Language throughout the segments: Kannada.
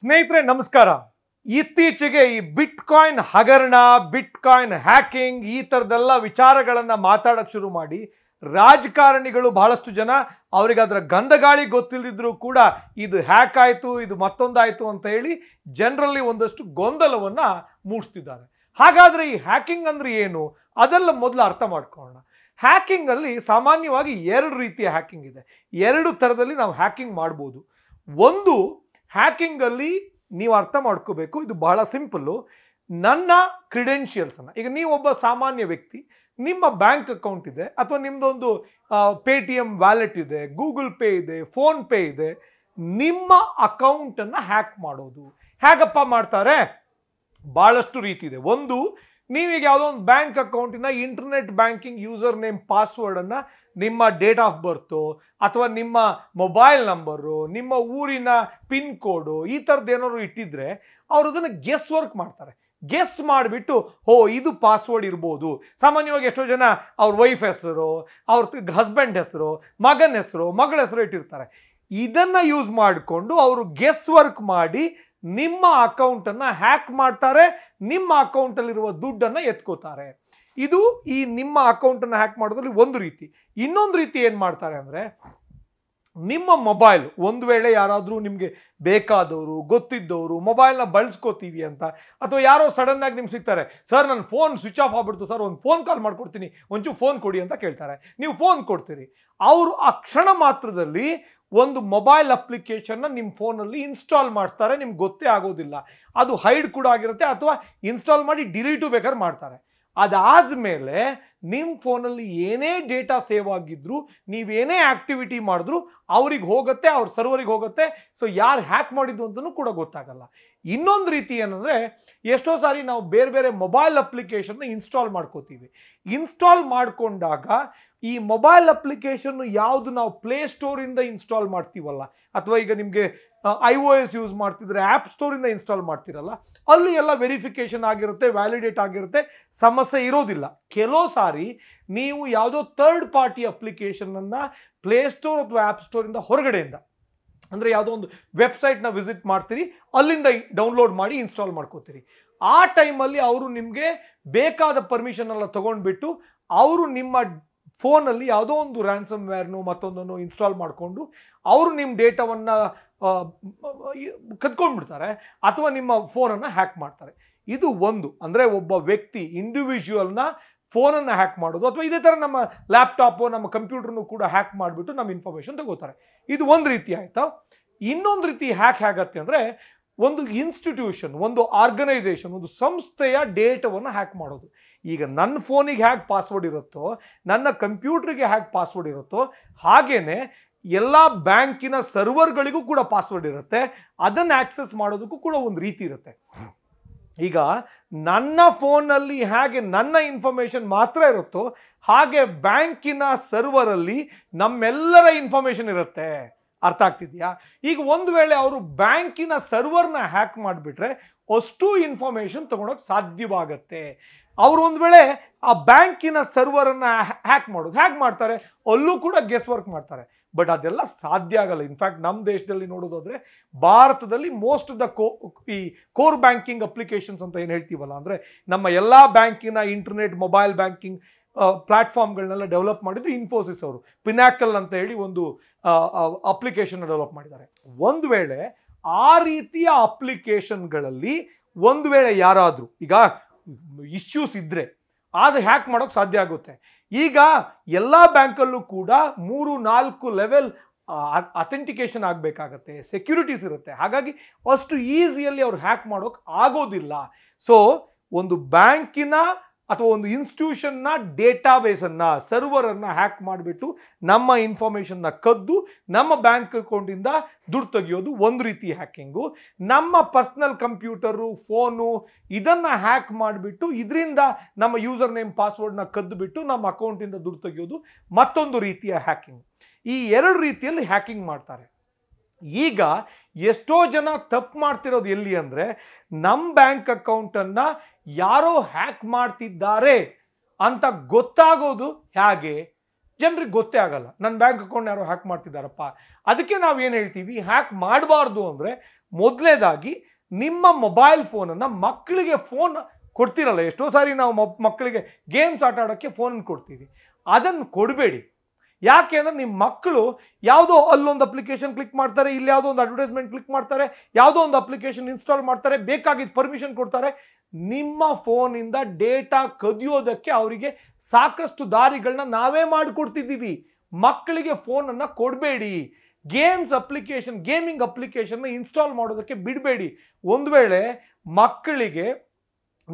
ಸ್ನೇಹಿತರೆ ನಮಸ್ಕಾರ ಇತ್ತೀಚೆಗೆ ಈ ಬಿಟ್ ಕಾಯಿನ್ ಹಗರಣ ಬಿಟ್ ಕಾಯಿನ್ ಹ್ಯಾಕಿಂಗ್ ಈ ಥರದೆಲ್ಲ ವಿಚಾರಗಳನ್ನು ಮಾತಾಡೋಕ್ಕೆ ಶುರು ಮಾಡಿ ರಾಜಕಾರಣಿಗಳು ಬಹಳಷ್ಟು ಜನ ಅವರಿಗೆ ಅದರ ಗಂಧಗಾಳಿ ಗೊತ್ತಿಲ್ಲದಿದ್ರು ಕೂಡ ಇದು ಹ್ಯಾಕ್ ಆಯಿತು ಇದು ಮತ್ತೊಂದಾಯಿತು ಅಂತ ಹೇಳಿ ಜನರಲ್ಲಿ ಒಂದಷ್ಟು ಗೊಂದಲವನ್ನು ಮೂಡಿಸ್ತಿದ್ದಾರೆ ಹಾಗಾದರೆ ಈ ಹ್ಯಾಕಿಂಗ್ ಅಂದರೆ ಏನು ಅದೆಲ್ಲ ಮೊದಲು ಅರ್ಥ ಮಾಡ್ಕೊಳ್ಳೋಣ ಹ್ಯಾಕಿಂಗಲ್ಲಿ ಸಾಮಾನ್ಯವಾಗಿ ಎರಡು ರೀತಿಯ ಹ್ಯಾಕಿಂಗ್ ಇದೆ ಎರಡು ಥರದಲ್ಲಿ ನಾವು ಹ್ಯಾಕಿಂಗ್ ಮಾಡ್ಬೋದು ಒಂದು ಹ್ಯಾಕಿಂಗಲ್ಲಿ ನೀವು ಅರ್ಥ ಮಾಡ್ಕೋಬೇಕು ಇದು ಬಹಳ ಸಿಂಪಲ್ಲು ನನ್ನ ಕ್ರಿಡೆನ್ಷಿಯಲ್ಸನ್ನು ಈಗ ನೀವೊಬ್ಬ ಸಾಮಾನ್ಯ ವ್ಯಕ್ತಿ ನಿಮ್ಮ ಬ್ಯಾಂಕ್ ಅಕೌಂಟ್ ಇದೆ ಅಥವಾ ನಿಮ್ಮದೊಂದು ಪೇ ಟಿ ಎಮ್ ವ್ಯಾಲೆಟ್ ಇದೆ ಗೂಗಲ್ ಪೇ ಇದೆ ಫೋನ್ಪೇ ಇದೆ ನಿಮ್ಮ ಅಕೌಂಟನ್ನು ಹ್ಯಾಕ್ ಮಾಡೋದು ಹೇಗಪ್ಪ ಮಾಡ್ತಾರೆ ಭಾಳಷ್ಟು ರೀತಿ ಇದೆ ಒಂದು ನೀವೀಗ ಯಾವುದೋ ಒಂದು ಬ್ಯಾಂಕ್ ಅಕೌಂಟಿನ ಇಂಟರ್ನೆಟ್ ಬ್ಯಾಂಕಿಂಗ್ ಯೂಸರ್ ನೇಮ್ ಪಾಸ್ವರ್ಡನ್ನು ನಿಮ್ಮ ಡೇಟ್ ಆಫ್ ಬರ್ತು ಅಥವಾ ನಿಮ್ಮ ಮೊಬೈಲ್ ನಂಬರು ನಿಮ್ಮ ಊರಿನ ಪಿನ್ ಕೋಡು ಈ ಥರದ್ದು ಏನಾದ್ರು ಇಟ್ಟಿದ್ರೆ ಅವರು ಅದನ್ನು ಗೆಸ್ ವರ್ಕ್ ಮಾಡ್ತಾರೆ ಗೆಸ್ ಮಾಡಿಬಿಟ್ಟು ಹೋ ಇದು ಪಾಸ್ವರ್ಡ್ ಇರ್ಬೋದು ಸಾಮಾನ್ಯವಾಗಿ ಎಷ್ಟೋ ಜನ ಅವ್ರ ವೈಫ್ ಹೆಸರು ಅವ್ರ ಹಸ್ಬೆಂಡ್ ಹೆಸರು ಮಗನ ಹೆಸರು ಮಗಳ ಹೆಸರು ಇಟ್ಟಿರ್ತಾರೆ ಇದನ್ನು ಯೂಸ್ ಮಾಡಿಕೊಂಡು ಅವರು ಗೆಸ್ ವರ್ಕ್ ಮಾಡಿ ನಿಮ್ಮ ಅಕೌಂಟನ್ನು ಹ್ಯಾಕ್ ಮಾಡ್ತಾರೆ ನಿಮ್ಮ ಅಕೌಂಟಲ್ಲಿರುವ ದುಡ್ಡನ್ನು ಎತ್ಕೋತಾರೆ ಇದು ಈ ನಿಮ್ಮ ಅಕೌಂಟನ್ನು ಹ್ಯಾಕ್ ಮಾಡೋದ್ರಲ್ಲಿ ಒಂದು ರೀತಿ ಇನ್ನೊಂದು ರೀತಿ ಏನು ಮಾಡ್ತಾರೆ ಅಂದರೆ ನಿಮ್ಮ ಮೊಬೈಲ್ ಒಂದು ವೇಳೆ ಯಾರಾದರೂ ನಿಮಗೆ ಬೇಕಾದವರು ಗೊತ್ತಿದ್ದವರು ಮೊಬೈಲ್ನ ಬಳಸ್ಕೋತೀವಿ ಅಂತ ಅಥವಾ ಯಾರೋ ಸಡನ್ನಾಗಿ ನಿಮ್ಗೆ ಸಿಗ್ತಾರೆ ಸರ್ ನನ್ನ ಫೋನ್ ಸ್ವಿಚ್ ಆಫ್ ಆಗ್ಬಿಡ್ತು ಸರ್ ಒಂದು ಫೋನ್ ಕಾಲ್ ಮಾಡ್ಕೊಡ್ತೀನಿ ಒಂಚೂರು ಫೋನ್ ಕೊಡಿ ಅಂತ ಕೇಳ್ತಾರೆ ನೀವು ಫೋನ್ ಕೊಡ್ತೀರಿ ಅವರು ಆ ಕ್ಷಣ ಮಾತ್ರದಲ್ಲಿ ಒಂದು ಮೊಬೈಲ್ ಅಪ್ಲಿಕೇಶನ್ನ ನಿಮ್ಮ ಫೋನಲ್ಲಿ ಇನ್ಸ್ಟಾಲ್ ಮಾಡ್ತಾರೆ ನಿಮ್ಗೆ ಗೊತ್ತೇ ಆಗೋದಿಲ್ಲ ಅದು ಹೈಡ್ ಕೂಡ ಆಗಿರುತ್ತೆ ಅಥವಾ ಇನ್ಸ್ಟಾಲ್ ಮಾಡಿ ಡಿಲೀಟು ಬೇಕಾದ್ರೆ ಮಾಡ್ತಾರೆ ಅದಾದ ಮೇಲೆ ನಿಮ್ಮ ಫೋನಲ್ಲಿ ಏನೇ ಡೇಟಾ ಸೇವ್ ಆಗಿದ್ರು ನೀವೇನೇ ಆ್ಯಕ್ಟಿವಿಟಿ ಮಾಡಿದ್ರು ಅವ್ರಿಗೆ ಹೋಗುತ್ತೆ ಅವ್ರ ಸರ್ವರಿಗೆ ಹೋಗುತ್ತೆ ಸೊ ಯಾರು ಹ್ಯಾಕ್ ಮಾಡಿದ್ದು ಅಂತಲೂ ಕೂಡ ಗೊತ್ತಾಗಲ್ಲ ಇನ್ನೊಂದು ರೀತಿ ಏನಂದರೆ ಎಷ್ಟೋ ಸಾರಿ ನಾವು ಬೇರೆ ಬೇರೆ ಮೊಬೈಲ್ ಅಪ್ಲಿಕೇಶನ್ನ ಇನ್ಸ್ಟಾಲ್ ಮಾಡ್ಕೋತೀವಿ ಇನ್ಸ್ಟಾಲ್ ಮಾಡಿಕೊಂಡಾಗ ಈ ಮೊಬೈಲ್ ಅಪ್ಲಿಕೇಶನ್ನು ಯಾವುದು ನಾವು ಪ್ಲೇ ಸ್ಟೋರಿಂದ ಇನ್ಸ್ಟಾಲ್ ಮಾಡ್ತೀವಲ್ಲ ಅಥವಾ ಈಗ ನಿಮಗೆ ಐ ಓ ಎಸ್ ಯೂಸ್ ಮಾಡ್ತಿದ್ರೆ ಆ್ಯಪ್ ಸ್ಟೋರಿಂದ ಇನ್ಸ್ಟಾಲ್ ಮಾಡ್ತಿರಲ್ಲ ಅಲ್ಲಿ ಎಲ್ಲ ವೆರಿಫಿಕೇಷನ್ ಆಗಿರುತ್ತೆ ವ್ಯಾಲಿಡೇಟ್ ಆಗಿರುತ್ತೆ ಸಮಸ್ಯೆ ಇರೋದಿಲ್ಲ ಕೆಲವು ಸಾರಿ ನೀವು ಯಾವುದೋ ಥರ್ಡ್ ಪಾರ್ಟಿ ಅಪ್ಲಿಕೇಶನನ್ನು ಸ್ಟೋರ್ ಅಥವಾ ಆ್ಯಪ್ ಸ್ಟೋರಿಂದ ಹೊರಗಡೆಯಿಂದ ಅಂದರೆ ಯಾವುದೋ ಒಂದು ವೆಬ್ಸೈಟ್ನ ವಿಸಿಟ್ ಮಾಡ್ತೀರಿ ಅಲ್ಲಿಂದ ಡೌನ್ಲೋಡ್ ಮಾಡಿ ಇನ್ಸ್ಟಾಲ್ ಮಾಡ್ಕೋತೀರಿ ಆ ಟೈಮಲ್ಲಿ ಅವರು ನಿಮಗೆ ಬೇಕಾದ ಪರ್ಮಿಷನ್ ಎಲ್ಲ ತೊಗೊಂಡ್ಬಿಟ್ಟು ಅವರು ನಿಮ್ಮ ಫೋನಲ್ಲಿ ಯಾವುದೋ ಒಂದು ರ್ಯಾನ್ಸಮ್ ವೇರ್ನು ಮತ್ತೊಂದನ್ನು ಇನ್ಸ್ಟಾಲ್ ಮಾಡಿಕೊಂಡು ಅವರು ನಿಮ್ಮ ಡೇಟಾವನ್ನು ಕದ್ಕೊಂಡ್ಬಿಡ್ತಾರೆ ಅಥವಾ ನಿಮ್ಮ ಫೋನನ್ನು ಹ್ಯಾಕ್ ಮಾಡ್ತಾರೆ ಇದು ಒಂದು ಅಂದರೆ ಒಬ್ಬ ವ್ಯಕ್ತಿ ಇಂಡಿವಿಜುವಲ್ನ ಫೋನನ್ನು ಹ್ಯಾಕ್ ಮಾಡೋದು ಅಥವಾ ಇದೇ ಥರ ನಮ್ಮ ಲ್ಯಾಪ್ಟಾಪು ನಮ್ಮ ಕಂಪ್ಯೂಟರ್ನು ಕೂಡ ಹ್ಯಾಕ್ ಮಾಡಿಬಿಟ್ಟು ನಮ್ಮ ಇನ್ಫಾರ್ಮೇಷನ್ ತಗೋತಾರೆ ಇದು ಒಂದು ರೀತಿ ಆಯಿತಾ ಇನ್ನೊಂದು ರೀತಿ ಹ್ಯಾಕ್ ಹೇಗತ್ತೆ ಅಂದರೆ ಒಂದು ಇನ್ಸ್ಟಿಟ್ಯೂಷನ್ ಒಂದು ಆರ್ಗನೈಸೇಷನ್ ಒಂದು ಸಂಸ್ಥೆಯ ಡೇಟಾವನ್ನು ಹ್ಯಾಕ್ ಮಾಡೋದು ಈಗ ನನ್ನ ಫೋನಿಗೆ ಹ್ಯಾಗೆ ಪಾಸ್ವರ್ಡ್ ಇರುತ್ತೋ ನನ್ನ ಕಂಪ್ಯೂಟ್ರಿಗೆ ಹ್ಯಾಕ್ ಪಾಸ್ವರ್ಡ್ ಇರುತ್ತೋ ಹಾಗೇ ಎಲ್ಲ ಬ್ಯಾಂಕಿನ ಸರ್ವರ್ಗಳಿಗೂ ಕೂಡ ಪಾಸ್ವರ್ಡ್ ಇರುತ್ತೆ ಅದನ್ನು ಆಕ್ಸೆಸ್ ಮಾಡೋದಕ್ಕೂ ಕೂಡ ಒಂದು ರೀತಿ ಇರುತ್ತೆ ಈಗ ನನ್ನ ಫೋನಲ್ಲಿ ಹೇಗೆ ನನ್ನ ಇನ್ಫಾರ್ಮೇಷನ್ ಮಾತ್ರ ಇರುತ್ತೋ ಹಾಗೆ ಬ್ಯಾಂಕಿನ ಸರ್ವರಲ್ಲಿ ನಮ್ಮೆಲ್ಲರ ಇನ್ಫಾರ್ಮೇಷನ್ ಇರುತ್ತೆ ಅರ್ಥ ಆಗ್ತಿದೆಯಾ ಈಗ ಒಂದು ವೇಳೆ ಅವರು ಬ್ಯಾಂಕಿನ ಸರ್ವರ್ನ ಹ್ಯಾಕ್ ಮಾಡಿಬಿಟ್ರೆ ಅಷ್ಟು ಇನ್ಫಾರ್ಮೇಷನ್ ತೊಗೊಳಕ್ಕೆ ಸಾಧ್ಯವಾಗತ್ತೆ ಅವರು ಒಂದು ವೇಳೆ ಆ ಬ್ಯಾಂಕಿನ ಸರ್ವರನ್ನು ಹ್ಯಾಕ್ ಮಾಡೋದು ಹ್ಯಾಕ್ ಮಾಡ್ತಾರೆ ಅಲ್ಲೂ ಕೂಡ ಗೆಸ್ ವರ್ಕ್ ಮಾಡ್ತಾರೆ ಬಟ್ ಅದೆಲ್ಲ ಸಾಧ್ಯ ಆಗಲ್ಲ ಇನ್ಫ್ಯಾಕ್ಟ್ ನಮ್ಮ ದೇಶದಲ್ಲಿ ನೋಡೋದಾದರೆ ಭಾರತದಲ್ಲಿ ಮೋಸ್ಟ್ ಆಫ್ ದ ಕೋ ಈ ಕೋರ್ ಬ್ಯಾಂಕಿಂಗ್ ಅಪ್ಲಿಕೇಶನ್ಸ್ ಅಂತ ಏನು ಹೇಳ್ತೀವಲ್ಲ ಅಂದರೆ ನಮ್ಮ ಎಲ್ಲ ಬ್ಯಾಂಕಿನ ಇಂಟರ್ನೆಟ್ ಮೊಬೈಲ್ ಬ್ಯಾಂಕಿಂಗ್ ಪ್ಲಾಟ್ಫಾರ್ಮ್ಗಳನ್ನೆಲ್ಲ ಡೆವಲಪ್ ಮಾಡಿದ್ದು ಇನ್ಫೋಸಿಸ್ ಅವರು ಪಿನಾಕಲ್ ಅಂತ ಹೇಳಿ ಒಂದು ಅಪ್ಲಿಕೇಶನ್ ಡೆವಲಪ್ ಮಾಡಿದ್ದಾರೆ ಒಂದು ವೇಳೆ ಆ ರೀತಿಯ ಅಪ್ಲಿಕೇಶನ್ಗಳಲ್ಲಿ ಒಂದು ವೇಳೆ ಯಾರಾದರೂ ಈಗ ಇಶ್ಯೂಸ್ ಇದ್ದರೆ ಆದರೆ ಹ್ಯಾಕ್ ಮಾಡೋಕೆ ಸಾಧ್ಯ ಆಗುತ್ತೆ ಈಗ ಎಲ್ಲ ಬ್ಯಾಂಕಲ್ಲೂ ಕೂಡ ಮೂರು ನಾಲ್ಕು ಲೆವೆಲ್ ಅಥೆಂಟಿಕೇಶನ್ ಆಗಬೇಕಾಗತ್ತೆ ಸೆಕ್ಯೂರಿಟೀಸ್ ಇರುತ್ತೆ ಹಾಗಾಗಿ ಅಷ್ಟು ಈಸಿಯಲ್ಲಿ ಅವ್ರು ಹ್ಯಾಕ್ ಮಾಡೋಕ್ಕೆ ಆಗೋದಿಲ್ಲ ಸೊ ಒಂದು ಬ್ಯಾಂಕಿನ ಅಥವಾ ಒಂದು ಇನ್ಸ್ಟಿಟ್ಯೂಷನ್ನ ಡೇಟಾಬೇಸನ್ನು ಸರ್ವರನ್ನು ಹ್ಯಾಕ್ ಮಾಡಿಬಿಟ್ಟು ನಮ್ಮ ಇನ್ಫಾರ್ಮೇಷನ್ನ ಕದ್ದು ನಮ್ಮ ಬ್ಯಾಂಕ್ ಅಕೌಂಟಿಂದ ದುಡ್ಡು ತೆಗೆಯೋದು ಒಂದು ರೀತಿ ಹ್ಯಾಕಿಂಗು ನಮ್ಮ ಪರ್ಸ್ನಲ್ ಕಂಪ್ಯೂಟರು ಫೋನು ಇದನ್ನು ಹ್ಯಾಕ್ ಮಾಡಿಬಿಟ್ಟು ಇದರಿಂದ ನಮ್ಮ ಯೂಸರ್ ನೇಮ್ ಪಾಸ್ವರ್ಡ್ನ ಕದ್ದುಬಿಟ್ಟು ನಮ್ಮ ಅಕೌಂಟಿಂದ ದುಡ್ಡು ತೆಗೆಯೋದು ಮತ್ತೊಂದು ರೀತಿಯ ಹ್ಯಾಕಿಂಗ್ ಈ ಎರಡು ರೀತಿಯಲ್ಲಿ ಹ್ಯಾಕಿಂಗ್ ಮಾಡ್ತಾರೆ ಈಗ ಎಷ್ಟೋ ಜನ ತಪ್ಪು ಮಾಡ್ತಿರೋದು ಎಲ್ಲಿ ಅಂದರೆ ನಮ್ಮ ಬ್ಯಾಂಕ್ ಅಕೌಂಟನ್ನು ಯಾರೋ ಹ್ಯಾಕ್ ಮಾಡ್ತಿದ್ದಾರೆ ಅಂತ ಗೊತ್ತಾಗೋದು ಹೇಗೆ ಜನರಿಗೆ ಗೊತ್ತೇ ಆಗಲ್ಲ ನನ್ನ ಬ್ಯಾಂಕ್ ಅಕೌಂಟ್ ಯಾರೋ ಹ್ಯಾಕ್ ಮಾಡ್ತಿದ್ದಾರಪ್ಪ ಅದಕ್ಕೆ ನಾವು ಏನು ಹೇಳ್ತೀವಿ ಹ್ಯಾಕ್ ಮಾಡಬಾರ್ದು ಅಂದರೆ ಮೊದಲೇದಾಗಿ ನಿಮ್ಮ ಮೊಬೈಲ್ ಫೋನನ್ನು ಮಕ್ಕಳಿಗೆ ಫೋನ್ ಕೊಡ್ತಿರಲ್ಲ ಎಷ್ಟೋ ಸಾರಿ ನಾವು ಮಕ್ಕಳಿಗೆ ಗೇಮ್ಸ್ ಆಟ ಆಡೋಕ್ಕೆ ಫೋನ್ ಕೊಡ್ತೀವಿ ಅದನ್ನು ಕೊಡಬೇಡಿ ಯಾಕೆ ಅಂದರೆ ನಿಮ್ಮ ಮಕ್ಕಳು ಯಾವುದೋ ಅಲ್ಲೊಂದು ಅಪ್ಲಿಕೇಶನ್ ಕ್ಲಿಕ್ ಮಾಡ್ತಾರೆ ಇಲ್ಲಿ ಯಾವುದೋ ಒಂದು ಅಡ್ವರ್ಟೈಸ್ಮೆಂಟ್ ಕ್ಲಿಕ್ ಮಾಡ್ತಾರೆ ಯಾವುದೋ ಒಂದು ಅಪ್ಲಿಕೇಶನ್ ಇನ್ಸ್ಟಾಲ್ ಮಾಡ್ತಾರೆ ಬೇಕಾಗಿದ್ದ ಪರ್ಮಿಷನ್ ಕೊಡ್ತಾರೆ ನಿಮ್ಮ ಫೋನಿಂದ ಡೇಟಾ ಕದಿಯೋದಕ್ಕೆ ಅವರಿಗೆ ಸಾಕಷ್ಟು ದಾರಿಗಳನ್ನ ನಾವೇ ಮಾಡಿಕೊಡ್ತಿದ್ದೀವಿ ಮಕ್ಕಳಿಗೆ ಫೋನನ್ನು ಕೊಡಬೇಡಿ ಗೇಮ್ಸ್ ಅಪ್ಲಿಕೇಶನ್ ಗೇಮಿಂಗ್ ಅಪ್ಲಿಕೇಶನ್ನ ಇನ್ಸ್ಟಾಲ್ ಮಾಡೋದಕ್ಕೆ ಬಿಡಬೇಡಿ ಒಂದು ವೇಳೆ ಮಕ್ಕಳಿಗೆ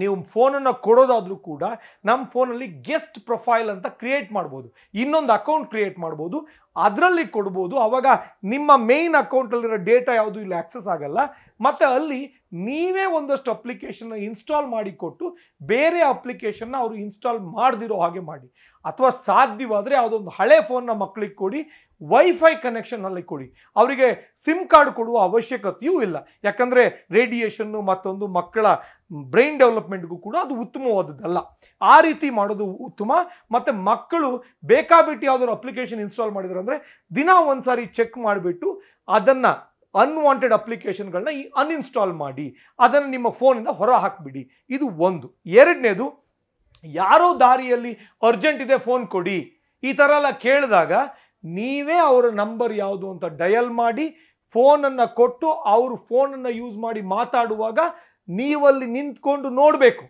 ನೀವು ಫೋನನ್ನು ಕೊಡೋದಾದರೂ ಕೂಡ ನಮ್ಮ ಫೋನಲ್ಲಿ ಗೆಸ್ಟ್ ಪ್ರೊಫೈಲ್ ಅಂತ ಕ್ರಿಯೇಟ್ ಮಾಡ್ಬೋದು ಇನ್ನೊಂದು ಅಕೌಂಟ್ ಕ್ರಿಯೇಟ್ ಮಾಡ್ಬೋದು ಅದರಲ್ಲಿ ಕೊಡ್ಬೋದು ಆವಾಗ ನಿಮ್ಮ ಮೇಯ್ನ್ ಅಕೌಂಟಲ್ಲಿರೋ ಡೇಟಾ ಯಾವುದು ಇಲ್ಲಿ ಆ್ಯಕ್ಸಸ್ ಆಗಲ್ಲ ಮತ್ತು ಅಲ್ಲಿ ನೀವೇ ಒಂದಷ್ಟು ಅಪ್ಲಿಕೇಶನ್ನ ಇನ್ಸ್ಟಾಲ್ ಮಾಡಿಕೊಟ್ಟು ಬೇರೆ ಅಪ್ಲಿಕೇಶನ್ನ ಅವರು ಇನ್ಸ್ಟಾಲ್ ಮಾಡದಿರೋ ಹಾಗೆ ಮಾಡಿ ಅಥವಾ ಸಾಧ್ಯವಾದರೆ ಯಾವುದೊಂದು ಹಳೆ ಫೋನ್ನ ಮಕ್ಕಳಿಗೆ ಕೊಡಿ ವೈಫೈ ಕನೆಕ್ಷನ್ನಲ್ಲಿ ಕೊಡಿ ಅವರಿಗೆ ಸಿಮ್ ಕಾರ್ಡ್ ಕೊಡುವ ಅವಶ್ಯಕತೆಯೂ ಇಲ್ಲ ಯಾಕಂದರೆ ರೇಡಿಯೇಷನ್ನು ಮತ್ತೊಂದು ಮಕ್ಕಳ ಬ್ರೈನ್ ಡೆವಲಪ್ಮೆಂಟ್ಗೂ ಕೂಡ ಅದು ಉತ್ತಮವಾದದ್ದಲ್ಲ ಆ ರೀತಿ ಮಾಡೋದು ಉತ್ತಮ ಮತ್ತು ಮಕ್ಕಳು ಬೇಕಾಬಿಟ್ಟು ಯಾವ್ದಾದ್ರು ಅಪ್ಲಿಕೇಶನ್ ಇನ್ಸ್ಟಾಲ್ ಮಾಡಿದ್ರು ಅಂದರೆ ದಿನ ಒಂದು ಸಾರಿ ಚೆಕ್ ಮಾಡಿಬಿಟ್ಟು ಅದನ್ನು ಅನ್ವಾಂಟೆಡ್ ಅಪ್ಲಿಕೇಶನ್ಗಳನ್ನ ಈ ಅನ್ಇನ್ಸ್ಟಾಲ್ ಮಾಡಿ ಅದನ್ನು ನಿಮ್ಮ ಫೋನಿಂದ ಹೊರ ಹಾಕಿಬಿಡಿ ಇದು ಒಂದು ಎರಡನೇದು ಯಾರೋ ದಾರಿಯಲ್ಲಿ ಅರ್ಜೆಂಟ್ ಇದೆ ಫೋನ್ ಕೊಡಿ ಈ ಥರ ಎಲ್ಲ ಕೇಳಿದಾಗ ನೀವೇ ಅವರ ನಂಬರ್ ಯಾವುದು ಅಂತ ಡಯಲ್ ಮಾಡಿ ಫೋನನ್ನು ಕೊಟ್ಟು ಅವರು ಫೋನನ್ನು ಯೂಸ್ ಮಾಡಿ ಮಾತಾಡುವಾಗ ನೀವಲ್ಲಿ ನಿಂತ್ಕೊಂಡು ನೋಡಬೇಕು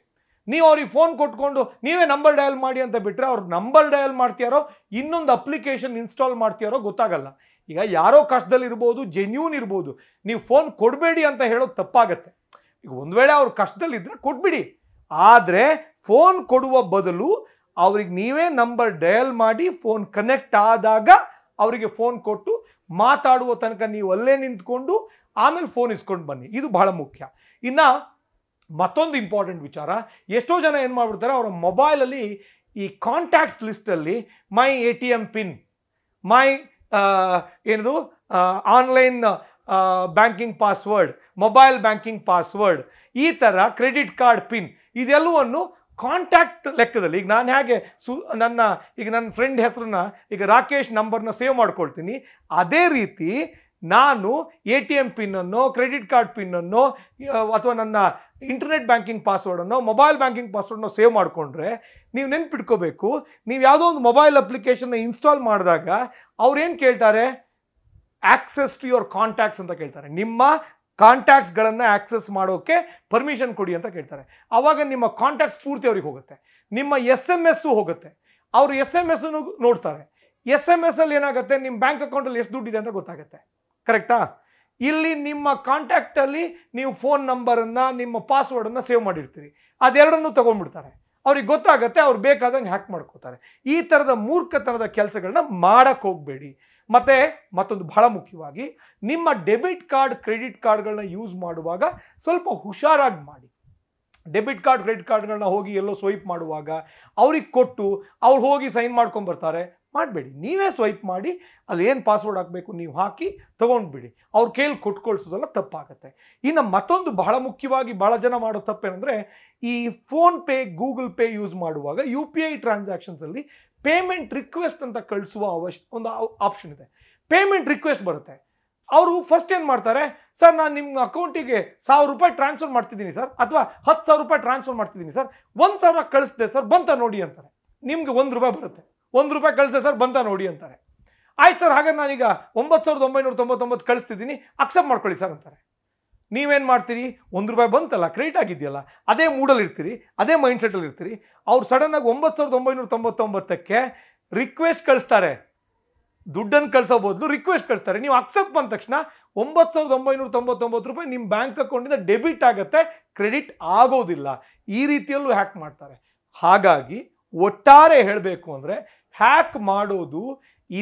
ನೀವು ಅವ್ರಿಗೆ ಫೋನ್ ಕೊಟ್ಕೊಂಡು ನೀವೇ ನಂಬರ್ ಡಯಲ್ ಮಾಡಿ ಅಂತ ಬಿಟ್ಟರೆ ಅವ್ರಿಗೆ ನಂಬರ್ ಡಯಲ್ ಮಾಡ್ತೀಯಾರೋ ಇನ್ನೊಂದು ಅಪ್ಲಿಕೇಶನ್ ಇನ್ಸ್ಟಾಲ್ ಮಾಡ್ತೀಯಾರೋ ಗೊತ್ತಾಗಲ್ಲ ಈಗ ಯಾರೋ ಕಷ್ಟದಲ್ಲಿರ್ಬೋದು ಜೆನ್ಯೂನ್ ಇರ್ಬೋದು ನೀವು ಫೋನ್ ಕೊಡಬೇಡಿ ಅಂತ ಹೇಳೋದು ತಪ್ಪಾಗತ್ತೆ ಈಗ ಒಂದು ವೇಳೆ ಅವ್ರ ಕಷ್ಟದಲ್ಲಿದ್ದರೆ ಕೊಟ್ಬಿಡಿ ಆದರೆ ಫೋನ್ ಕೊಡುವ ಬದಲು ಅವ್ರಿಗೆ ನೀವೇ ನಂಬರ್ ಡಯಲ್ ಮಾಡಿ ಫೋನ್ ಕನೆಕ್ಟ್ ಆದಾಗ ಅವರಿಗೆ ಫೋನ್ ಕೊಟ್ಟು ಮಾತಾಡುವ ತನಕ ನೀವು ಅಲ್ಲೇ ನಿಂತ್ಕೊಂಡು ಆಮೇಲೆ ಫೋನ್ ಇಸ್ಕೊಂಡು ಬನ್ನಿ ಇದು ಬಹಳ ಮುಖ್ಯ ಇನ್ನು ಮತ್ತೊಂದು ಇಂಪಾರ್ಟೆಂಟ್ ವಿಚಾರ ಎಷ್ಟೋ ಜನ ಏನು ಮಾಡ್ಬಿಡ್ತಾರೆ ಅವರ ಮೊಬೈಲಲ್ಲಿ ಈ ಕಾಂಟ್ಯಾಕ್ಟ್ಸ್ ಲಿಸ್ಟಲ್ಲಿ my A T M pin my ಏನದು online banking password mobile banking password ಈ ಥರ ಕ್ರೆಡಿಟ್ ಕಾರ್ಡ್ ಪಿನ್ ಇದೆಲ್ಲವನ್ನು ಕಾಂಟ್ಯಾಕ್ಟ್ ಲೆಕ್ಕದಲ್ಲಿ ಈಗ ನಾನು ಹೇಗೆ ಸು ನನ್ನ ಈಗ ನನ್ನ ಫ್ರೆಂಡ್ ಹೆಸರನ್ನ ಈಗ ರಾಕೇಶ್ ನಂಬರ್ನ ಸೇವ್ ಮಾಡ್ಕೊಳ್ತೀನಿ ಅದೇ ರೀತಿ ನಾನು ಎ ಟಿ ಎಮ್ ಪಿನ್ನನ್ನು ಕ್ರೆಡಿಟ್ ಕಾರ್ಡ್ ಪಿನ್ನನ್ನು ಅಥವಾ ನನ್ನ ಇಂಟರ್ನೆಟ್ ಬ್ಯಾಂಕಿಂಗ್ ಪಾಸ್ವರ್ಡನ್ನು ಮೊಬೈಲ್ ಬ್ಯಾಂಕಿಂಗ್ ಪಾಸ್ವರ್ಡನ್ನು ಸೇವ್ ಮಾಡಿಕೊಂಡ್ರೆ ನೀವು ನೆನ್ಪಿಟ್ಕೋಬೇಕು ನೀವು ಯಾವುದೋ ಒಂದು ಮೊಬೈಲ್ ಅಪ್ಲಿಕೇಶನ್ನ ಇನ್ಸ್ಟಾಲ್ ಮಾಡಿದಾಗ ಅವ್ರೇನು ಕೇಳ್ತಾರೆ ಆ್ಯಕ್ಸೆಸ್ ಟು ಯುವರ್ ಕಾಂಟ್ಯಾಕ್ಟ್ಸ್ ಅಂತ ಕೇಳ್ತಾರೆ ನಿಮ್ಮ ಕಾಂಟ್ಯಾಕ್ಟ್ಸ್ಗಳನ್ನು ಆಕ್ಸೆಸ್ ಮಾಡೋಕ್ಕೆ ಪರ್ಮಿಷನ್ ಕೊಡಿ ಅಂತ ಕೇಳ್ತಾರೆ ಆವಾಗ ನಿಮ್ಮ ಕಾಂಟ್ಯಾಕ್ಟ್ಸ್ ಪೂರ್ತಿ ಅವ್ರಿಗೆ ಹೋಗುತ್ತೆ ನಿಮ್ಮ ಎಸ್ ಎಮ್ ಎಸ್ಸು ಹೋಗುತ್ತೆ ಅವರು ಎಸ್ ಎಮ್ ಎಸ್ಸನ್ನು ನೋಡ್ತಾರೆ ಎಸ್ ಎಮ್ ಎಸ್ ಅಲ್ಲಿ ಏನಾಗುತ್ತೆ ನಿಮ್ಮ ಬ್ಯಾಂಕ್ ಅಕೌಂಟಲ್ಲಿ ಎಷ್ಟು ದುಡ್ಡಿದೆ ಅಂತ ಗೊತ್ತಾಗುತ್ತೆ ಕರೆಕ್ಟಾ ಇಲ್ಲಿ ನಿಮ್ಮ ಕಾಂಟ್ಯಾಕ್ಟಲ್ಲಿ ನೀವು ಫೋನ್ ನಂಬರನ್ನು ನಿಮ್ಮ ಪಾಸ್ವರ್ಡನ್ನು ಸೇವ್ ಮಾಡಿರ್ತೀರಿ ಅದೆರಡನ್ನೂ ತೊಗೊಂಡ್ಬಿಡ್ತಾರೆ ಅವ್ರಿಗೆ ಗೊತ್ತಾಗುತ್ತೆ ಅವ್ರು ಬೇಕಾದಂಗೆ ಹ್ಯಾಕ್ ಮಾಡ್ಕೋತಾರೆ ಈ ಥರದ ಮೂರ್ಖತನದ ಕೆಲಸಗಳನ್ನ ಮಾಡೋಕ್ಕೆ ಹೋಗಬೇಡಿ ಮತ್ತು ಮತ್ತೊಂದು ಬಹಳ ಮುಖ್ಯವಾಗಿ ನಿಮ್ಮ ಡೆಬಿಟ್ ಕಾರ್ಡ್ ಕ್ರೆಡಿಟ್ ಕಾರ್ಡ್ಗಳನ್ನ ಯೂಸ್ ಮಾಡುವಾಗ ಸ್ವಲ್ಪ ಹುಷಾರಾಗಿ ಮಾಡಿ ಡೆಬಿಟ್ ಕಾರ್ಡ್ ಕ್ರೆಡಿಟ್ ಕಾರ್ಡ್ಗಳನ್ನ ಹೋಗಿ ಎಲ್ಲೋ ಸ್ವೈಪ್ ಮಾಡುವಾಗ ಅವ್ರಿಗೆ ಕೊಟ್ಟು ಅವ್ರು ಹೋಗಿ ಸೈನ್ ಮಾಡ್ಕೊಂಡು ಬರ್ತಾರೆ ಮಾಡಬೇಡಿ ನೀವೇ ಸ್ವೈಪ್ ಮಾಡಿ ಅಲ್ಲಿ ಏನು ಪಾಸ್ವರ್ಡ್ ಹಾಕಬೇಕು ನೀವು ಹಾಕಿ ತೊಗೊಂಡ್ಬಿಡಿ ಅವ್ರ ಕೇಳಿ ಕೊಟ್ಕೊಳ್ಸೋದೆಲ್ಲ ತಪ್ಪಾಗುತ್ತೆ ಇನ್ನು ಮತ್ತೊಂದು ಬಹಳ ಮುಖ್ಯವಾಗಿ ಭಾಳ ಜನ ಮಾಡೋ ತಪ್ಪೇನೆಂದರೆ ಈ ಫೋನ್ಪೇ ಗೂಗಲ್ ಪೇ ಯೂಸ್ ಮಾಡುವಾಗ ಯು ಪಿ ಐ ಟ್ರಾನ್ಸಾಕ್ಷನ್ಸಲ್ಲಿ ಪೇಮೆಂಟ್ ರಿಕ್ವೆಸ್ಟ್ ಅಂತ ಕಳಿಸುವ ಅವಶ್ಯ ಒಂದು ಆಪ್ಷನ್ ಇದೆ ಪೇಮೆಂಟ್ ರಿಕ್ವೆಸ್ಟ್ ಬರುತ್ತೆ ಅವರು ಫಸ್ಟ್ ಏನು ಮಾಡ್ತಾರೆ ಸರ್ ನಾನು ನಿಮ್ಮ ಅಕೌಂಟಿಗೆ ಸಾವಿರ ರೂಪಾಯಿ ಟ್ರಾನ್ಸ್ಫರ್ ಮಾಡ್ತಿದ್ದೀನಿ ಸರ್ ಅಥವಾ ಹತ್ತು ಸಾವಿರ ರೂಪಾಯಿ ಟ್ರಾನ್ಸ್ಫರ್ ಮಾಡ್ತಿದ್ದೀನಿ ಸರ್ ಒಂದು ಸಾವಿರ ಕಳಿಸ್ದೆ ಸರ್ ಬಂತ ನೋಡಿ ಅಂತಾರೆ ನಿಮಗೆ ಒಂದು ರೂಪಾಯಿ ಬರುತ್ತೆ ಒಂದು ರೂಪಾಯಿ ಕಳಿಸ್ದೆ ಸರ್ ಬಂತ ನೋಡಿ ಅಂತಾರೆ ಆಯ್ತು ಸರ್ ಹಾಗಾದ್ರೆ ನಾನೀಗ ಒಂಬತ್ತು ಸಾವಿರದ ಒಂಬೈನೂರ ತೊಂಬತ್ತೊಂಬತ್ತು ಕಳಿಸ್ತಿದ್ದೀನಿ ಅಕ್ಸೆಪ್ಟ್ ಮಾಡ್ಕೊಳ್ಳಿ ಸರ್ ಅಂತಾರೆ ನೀವೇನು ಮಾಡ್ತೀರಿ ಒಂದು ರೂಪಾಯಿ ಬಂತಲ್ಲ ಕ್ರೆಡಿಟ್ ಆಗಿದೆಯಲ್ಲ ಅದೇ ಮೂಡಲ್ಲಿ ಇರ್ತೀರಿ ಅದೇ ಮೈಂಡ್ ಇರ್ತೀರಿ ಅವ್ರು ಸಡನ್ನಾಗಿ ಒಂಬತ್ತು ಸಾವಿರದ ಒಂಬೈನೂರ ತೊಂಬತ್ತೊಂಬತ್ತಕ್ಕೆ ರಿಕ್ವೆಸ್ಟ್ ಕಳಿಸ್ತಾರೆ ದುಡ್ಡನ್ನು ಕಳಿಸೋ ಬದಲು ರಿಕ್ವೆಸ್ಟ್ ಕಳಿಸ್ತಾರೆ ನೀವು ಅಕ್ಸೆಪ್ಟ್ ಬಂದ ತಕ್ಷಣ ಒಂಬತ್ತು ಸಾವಿರದ ಒಂಬೈನೂರ ತೊಂಬತ್ತೊಂಬತ್ತು ರೂಪಾಯಿ ನಿಮ್ಮ ಬ್ಯಾಂಕ್ ಅಕೌಂಟಿಂದ ಡೆಬಿಟ್ ಆಗುತ್ತೆ ಕ್ರೆಡಿಟ್ ಆಗೋದಿಲ್ಲ ಈ ರೀತಿಯಲ್ಲೂ ಹ್ಯಾಕ್ ಮಾಡ್ತಾರೆ ಹಾಗಾಗಿ ಒಟ್ಟಾರೆ ಹೇಳಬೇಕು ಅಂದರೆ ಹ್ಯಾಕ್ ಮಾಡೋದು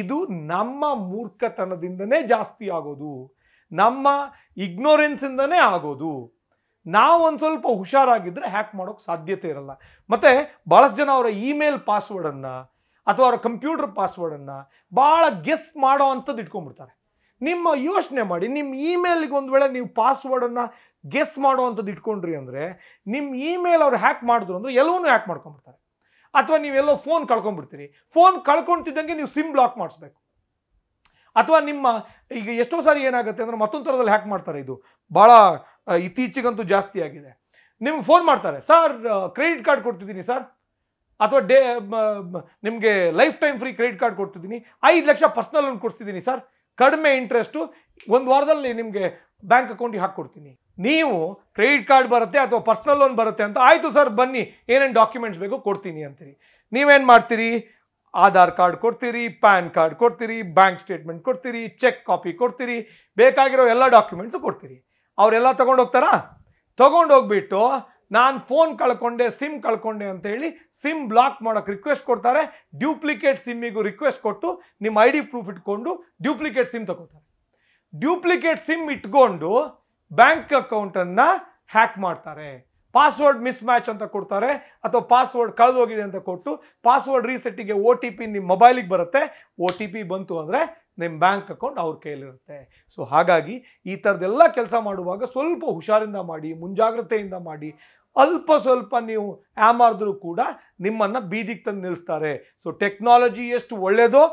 ಇದು ನಮ್ಮ ಮೂರ್ಖತನದಿಂದನೇ ಜಾಸ್ತಿ ಆಗೋದು ನಮ್ಮ ಇಗ್ನೋರೆನ್ಸಿಂದನೇ ಆಗೋದು ನಾವು ಒಂದು ಸ್ವಲ್ಪ ಹುಷಾರಾಗಿದ್ದರೆ ಹ್ಯಾಕ್ ಮಾಡೋಕ್ಕೆ ಸಾಧ್ಯತೆ ಇರಲ್ಲ ಮತ್ತು ಭಾಳಷ್ಟು ಜನ ಅವರ ಇಮೇಲ್ ಪಾಸ್ವರ್ಡನ್ನು ಅಥವಾ ಅವರ ಕಂಪ್ಯೂಟರ್ ಪಾಸ್ವರ್ಡನ್ನು ಭಾಳ ಗೆಸ್ ಮಾಡೋ ಅಂಥದ್ದು ಇಟ್ಕೊಂಡ್ಬಿಡ್ತಾರೆ ನಿಮ್ಮ ಯೋಚನೆ ಮಾಡಿ ನಿಮ್ಮ ಇಮೇಲ್ಗೆ ಒಂದು ವೇಳೆ ನೀವು ಪಾಸ್ವರ್ಡನ್ನು ಗೆಸ್ ಮಾಡೋ ಅಂಥದ್ದು ಇಟ್ಕೊಂಡ್ರಿ ಅಂದರೆ ನಿಮ್ಮ ಇಮೇಲ್ ಅವ್ರು ಹ್ಯಾಕ್ ಮಾಡಿದ್ರು ಅಂದರೆ ಎಲ್ಲವೂ ಹ್ಯಾಕ್ ಮಾಡ್ಕೊಂಬಿಡ್ತಾರೆ ಅಥವಾ ನೀವೆಲ್ಲೋ ಫೋನ್ ಕಳ್ಕೊಂಡ್ಬಿಡ್ತೀರಿ ಫೋನ್ ಕಳ್ಕೊಳ್ತಿದ್ದಂಗೆ ನೀವು ಸಿಮ್ ಬ್ಲಾಕ್ ಮಾಡಿಸ್ಬೇಕು ಅಥವಾ ನಿಮ್ಮ ಈಗ ಎಷ್ಟೋ ಸಾರಿ ಏನಾಗುತ್ತೆ ಅಂದರೆ ಮತ್ತೊಂದು ಥರದಲ್ಲಿ ಹ್ಯಾಕ್ ಮಾಡ್ತಾರೆ ಇದು ಭಾಳ ಇತ್ತೀಚೆಗಂತೂ ಜಾಸ್ತಿ ಆಗಿದೆ ನಿಮ್ಗೆ ಫೋನ್ ಮಾಡ್ತಾರೆ ಸರ್ ಕ್ರೆಡಿಟ್ ಕಾರ್ಡ್ ಕೊಡ್ತಿದ್ದೀನಿ ಸರ್ ಅಥವಾ ಡೇ ನಿಮಗೆ lifetime free credit card ಕೊಡ್ತಿದ್ದೀನಿ ಐದು ಲಕ್ಷ ಪರ್ಸ್ನಲ್ ಲೋನ್ ಕೊಡ್ತಿದ್ದೀನಿ ಸರ್ ಕಡಿಮೆ ಇಂಟ್ರೆಸ್ಟು ಒಂದು ವಾರದಲ್ಲಿ ನಿಮಗೆ ಬ್ಯಾಂಕ್ ಅಕೌಂಟಿಗೆ ಹಾಕ್ಕೊಡ್ತೀನಿ ನೀವು ಕ್ರೆಡಿಟ್ ಕಾರ್ಡ್ ಬರುತ್ತೆ ಅಥವಾ ಪರ್ಸ್ನಲ್ ಲೋನ್ ಬರುತ್ತೆ ಅಂತ ಆಯಿತು ಸರ್ ಬನ್ನಿ ಏನೇನು ಡಾಕ್ಯುಮೆಂಟ್ಸ್ ಬೇಕು ಕೊಡ್ತೀನಿ ಅಂತೀರಿ ನೀವೇನು ಮಾಡ್ತೀರಿ ಆಧಾರ್ ಕಾರ್ಡ್ ಕೊಡ್ತೀರಿ ಪ್ಯಾನ್ ಕಾರ್ಡ್ ಕೊಡ್ತೀರಿ ಬ್ಯಾಂಕ್ ಸ್ಟೇಟ್ಮೆಂಟ್ ಕೊಡ್ತೀರಿ ಚೆಕ್ ಕಾಪಿ ಕೊಡ್ತೀರಿ ಬೇಕಾಗಿರೋ ಎಲ್ಲ ಡಾಕ್ಯುಮೆಂಟ್ಸು ಕೊಡ್ತೀರಿ ಅವರೆಲ್ಲ ತೊಗೊಂಡೋಗ್ತಾರಾ ತೊಗೊಂಡೋಗ್ಬಿಟ್ಟು ನಾನು ಫೋನ್ ಕಳ್ಕೊಂಡೆ ಸಿಮ್ ಕಳ್ಕೊಂಡೆ ಅಂತ ಹೇಳಿ ಸಿಮ್ ಬ್ಲಾಕ್ ಮಾಡೋಕ್ಕೆ ರಿಕ್ವೆಸ್ಟ್ ಕೊಡ್ತಾರೆ ಡ್ಯೂಪ್ಲಿಕೇಟ್ ಸಿಮ್ಮಿಗೂ ರಿಕ್ವೆಸ್ಟ್ ಕೊಟ್ಟು ನಿಮ್ಮ ಐ ಡಿ ಪ್ರೂಫ್ ಇಟ್ಕೊಂಡು ಡ್ಯೂಪ್ಲಿಕೇಟ್ ಸಿಮ್ ತಗೋತಾರೆ ಡ್ಯೂಪ್ಲಿಕೇಟ್ ಸಿಮ್ ಇಟ್ಕೊಂಡು ಬ್ಯಾಂಕ್ ಅಕೌಂಟನ್ನು ಹ್ಯಾಕ್ ಮಾಡ್ತಾರೆ ಪಾಸ್ವರ್ಡ್ ಮಿಸ್ ಮ್ಯಾಚ್ ಅಂತ ಕೊಡ್ತಾರೆ ಅಥವಾ ಪಾಸ್ವರ್ಡ್ ಕಳೆದೋಗಿದೆ ಅಂತ ಕೊಟ್ಟು ಪಾಸ್ವರ್ಡ್ ರೀಸೆಟ್ಟಿಗೆ ಒ ಟಿ ಪಿ ನಿಮ್ಮ ಮೊಬೈಲಿಗೆ ಬರುತ್ತೆ ಒ ಟಿ ಪಿ ಬಂತು ಅಂದರೆ ನಿಮ್ಮ ಬ್ಯಾಂಕ್ ಅಕೌಂಟ್ ಅವ್ರ ಕೈಯಲ್ಲಿರುತ್ತೆ ಸೊ ಹಾಗಾಗಿ ಈ ಥರದ್ದೆಲ್ಲ ಕೆಲಸ ಮಾಡುವಾಗ ಸ್ವಲ್ಪ ಹುಷಾರಿಂದ ಮಾಡಿ ಮುಂಜಾಗ್ರತೆಯಿಂದ ಮಾಡಿ ಅಲ್ಪ ಸ್ವಲ್ಪ ನೀವು ಆಮಾರ್ದ್ರೂ ಕೂಡ ನಿಮ್ಮನ್ನು ಬೀದಿಗೆ ತಂದು ನಿಲ್ಲಿಸ್ತಾರೆ ಸೊ ಟೆಕ್ನಾಲಜಿ ಎಷ್ಟು ಒಳ್ಳೆಯದೋ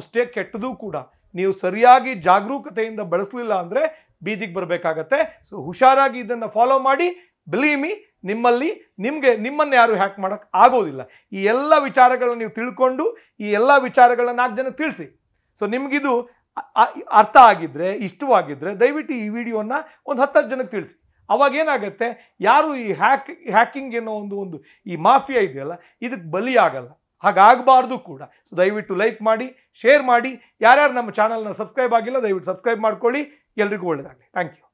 ಅಷ್ಟೇ ಕೆಟ್ಟದೂ ಕೂಡ ನೀವು ಸರಿಯಾಗಿ ಜಾಗರೂಕತೆಯಿಂದ ಬಳಸಲಿಲ್ಲ ಅಂದರೆ ಬೀದಿಗೆ ಬರಬೇಕಾಗತ್ತೆ ಸೊ ಹುಷಾರಾಗಿ ಇದನ್ನು ಫಾಲೋ ಮಾಡಿ ಬಿಲೀವ್ ಮಿ ನಿಮ್ಮಲ್ಲಿ ನಿಮಗೆ ನಿಮ್ಮನ್ನು ಯಾರು ಹ್ಯಾಕ್ ಮಾಡೋಕ್ಕೆ ಆಗೋದಿಲ್ಲ ಈ ಎಲ್ಲ ವಿಚಾರಗಳನ್ನು ನೀವು ತಿಳ್ಕೊಂಡು ಈ ಎಲ್ಲ ವಿಚಾರಗಳನ್ನು ನಾಲ್ಕು ಜನಕ್ಕೆ ತಿಳಿಸಿ ಸೊ ನಿಮಗಿದು ಅರ್ಥ ಆಗಿದ್ದರೆ ಇಷ್ಟವಾಗಿದ್ದರೆ ದಯವಿಟ್ಟು ಈ ವಿಡಿಯೋನ ಒಂದು ಹತ್ತತ್ತು ಜನಕ್ಕೆ ತಿಳಿಸಿ ಅವಾಗ ಏನಾಗುತ್ತೆ ಯಾರು ಈ ಹ್ಯಾಕ್ ಹ್ಯಾಕಿಂಗ್ ಏನೋ ಒಂದು ಒಂದು ಈ ಮಾಫಿಯಾ ಇದೆಯಲ್ಲ ಇದಕ್ಕೆ ಬಲಿಯಾಗಲ್ಲ ಹಾಗಾಗಬಾರ್ದು ಕೂಡ ಸೊ ದಯವಿಟ್ಟು ಲೈಕ್ ಮಾಡಿ ಶೇರ್ ಮಾಡಿ ಯಾರ್ಯಾರು ನಮ್ಮ ಚಾನಲ್ನ ಸಬ್ಸ್ಕ್ರೈಬ್ ಆಗಿಲ್ಲ ದಯವಿಟ್ಟು ಸಬ್ಸ್ಕ್ರೈಬ್ ಮಾಡ್ಕೊಳ್ಳಿ ಎಲ್ರಿಗೂ ಒಳ್ಳೆಯದಾಗಲಿ ಥ್ಯಾಂಕ್ ಯು